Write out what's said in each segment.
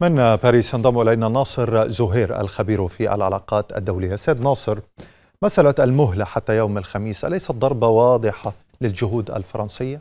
من باريس ينضم الينا ناصر زهير الخبير في العلاقات الدوليه. سيد ناصر مساله المهله حتى يوم الخميس اليست ضربه واضحه للجهود الفرنسيه؟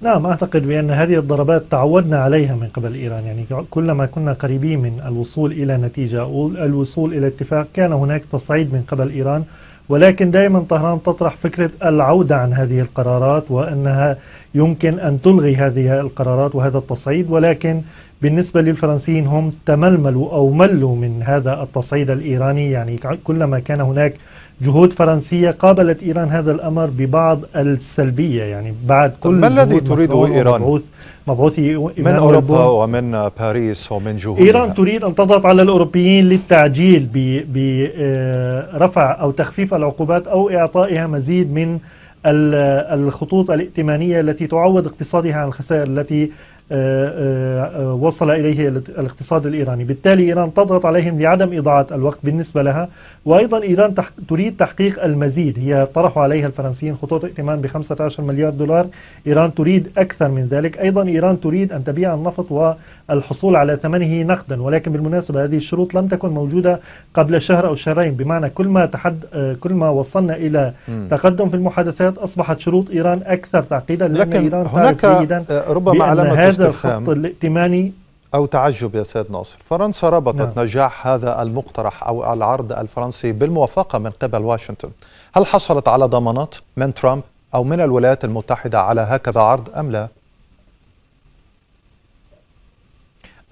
نعم أعتقد بأن هذه الضربات تعودنا عليها من قبل إيران يعني كلما كنا قريبين من الوصول إلى نتيجة أو الوصول إلى اتفاق كان هناك تصعيد من قبل إيران ولكن دائما طهران تطرح فكرة العودة عن هذه القرارات وأنها يمكن أن تلغي هذه القرارات وهذا التصعيد ولكن بالنسبة للفرنسيين هم تململوا أو ملوا من هذا التصعيد الإيراني يعني كلما كان هناك جهود فرنسية قابلت إيران هذا الأمر ببعض السلبية يعني بعد كل ما الذي تريده إيران؟ مبعوث مبعوثي من أوروبا ومن باريس ومن جهود إيران تريد أن تضغط على الأوروبيين للتعجيل برفع آه، أو تخفيف العقوبات أو إعطائها مزيد من الخطوط الائتمانية التي تعوض اقتصادها عن الخسائر التي آه، آه، آه، وصل إليه الاقتصاد الإيراني بالتالي إيران تضغط عليهم لعدم إضاعة الوقت بالنسبة لها وأيضا إيران تريد تحقيق المزيد هي طرحوا عليها الفرنسيين خطوط ائتمان ب 15 مليار دولار إيران تريد أكثر من ذلك أيضا إيران تريد أن تبيع النفط والحصول على ثمنه نقدا ولكن بالمناسبة هذه الشروط لم تكن موجودة قبل شهر أو شهرين بمعنى كل ما تحد كل ما وصلنا إلى تقدم في المحادثات أصبحت شروط إيران أكثر تعقيدا لأن لكن إيران هناك ربما علامة هذا هذا الخط الائتماني أو تعجب يا سيد ناصر فرنسا ربطت نعم. نجاح هذا المقترح أو العرض الفرنسي بالموافقة من قبل واشنطن هل حصلت على ضمانات من ترامب أو من الولايات المتحدة على هكذا عرض أم لا؟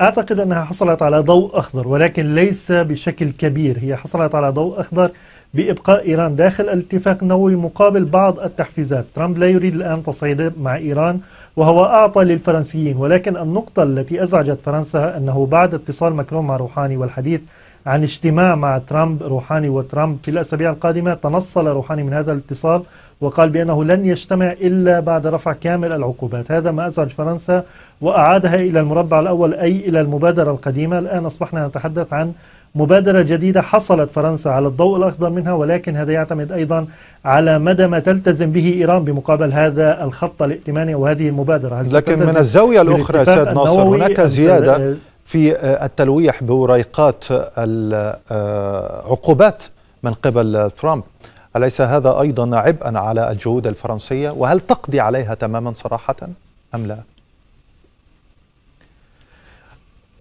أعتقد أنها حصلت على ضوء أخضر ولكن ليس بشكل كبير هي حصلت على ضوء أخضر بإبقاء إيران داخل الاتفاق النووي مقابل بعض التحفيزات ترامب لا يريد الآن تصعيد مع إيران وهو أعطى للفرنسيين ولكن النقطة التي أزعجت فرنسا أنه بعد اتصال مكرون مع روحاني والحديث عن اجتماع مع ترامب روحاني وترامب في الأسابيع القادمة تنصل روحاني من هذا الاتصال وقال بأنه لن يجتمع إلا بعد رفع كامل العقوبات هذا ما أزعج فرنسا وأعادها إلى المربع الأول أي إلى المبادرة القديمة الآن أصبحنا نتحدث عن مبادرة جديدة حصلت فرنسا على الضوء الأخضر منها ولكن هذا يعتمد أيضا على مدى ما تلتزم به إيران بمقابل هذا الخط الائتماني وهذه المبادرة لكن من الزاوية الأخرى سيد ناصر هناك زيادة آه، في آه، التلويح بوريقات العقوبات من قبل ترامب أليس هذا أيضا عبئا على الجهود الفرنسية وهل تقضي عليها تماما صراحة أم لا؟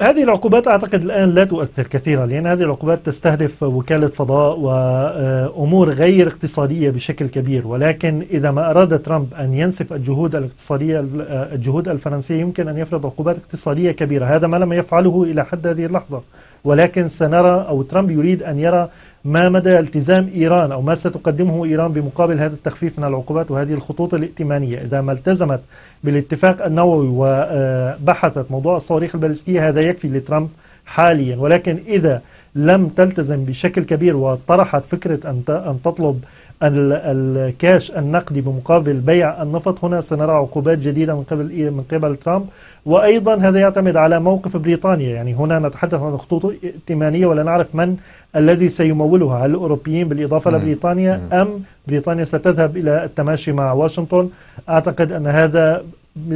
هذه العقوبات أعتقد الآن لا تؤثر كثيرا لأن هذه العقوبات تستهدف وكالة فضاء وأمور غير اقتصادية بشكل كبير ولكن إذا ما أراد ترامب أن ينسف الجهود الاقتصادية الجهود الفرنسية يمكن أن يفرض عقوبات اقتصادية كبيرة هذا ما لم يفعله إلى حد هذه اللحظة ولكن سنرى أو ترامب يريد أن يرى ما مدى التزام إيران أو ما ستقدمه إيران بمقابل هذا التخفيف من العقوبات وهذه الخطوط الائتمانية إذا ما التزمت بالاتفاق النووي وبحثت موضوع الصواريخ البالستية هذا يكفي لترامب حاليا ولكن إذا لم تلتزم بشكل كبير وطرحت فكرة أن تطلب الكاش النقدي بمقابل بيع النفط هنا سنرى عقوبات جديدة من قبل من قبل ترامب وأيضا هذا يعتمد على موقف بريطانيا يعني هنا نتحدث عن خطوط ائتمانية ولا نعرف من الذي سيمولها هل الأوروبيين بالإضافة لبريطانيا أم بريطانيا ستذهب إلى التماشي مع واشنطن أعتقد أن هذا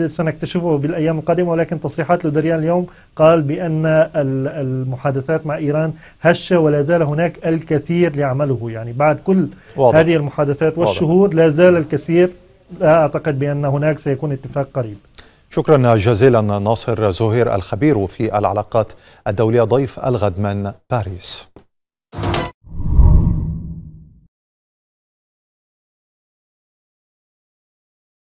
سنكتشفه بالأيام القادمة ولكن تصريحات لودريان اليوم قال بأن المحادثات مع إيران هشة ولا زال هناك الكثير لعمله يعني بعد كل واضح. هذه المحادثات والشهود لا زال الكثير لا أعتقد بأن هناك سيكون اتفاق قريب شكرا جزيلا ناصر زهير الخبير في العلاقات الدولية ضيف الغد من باريس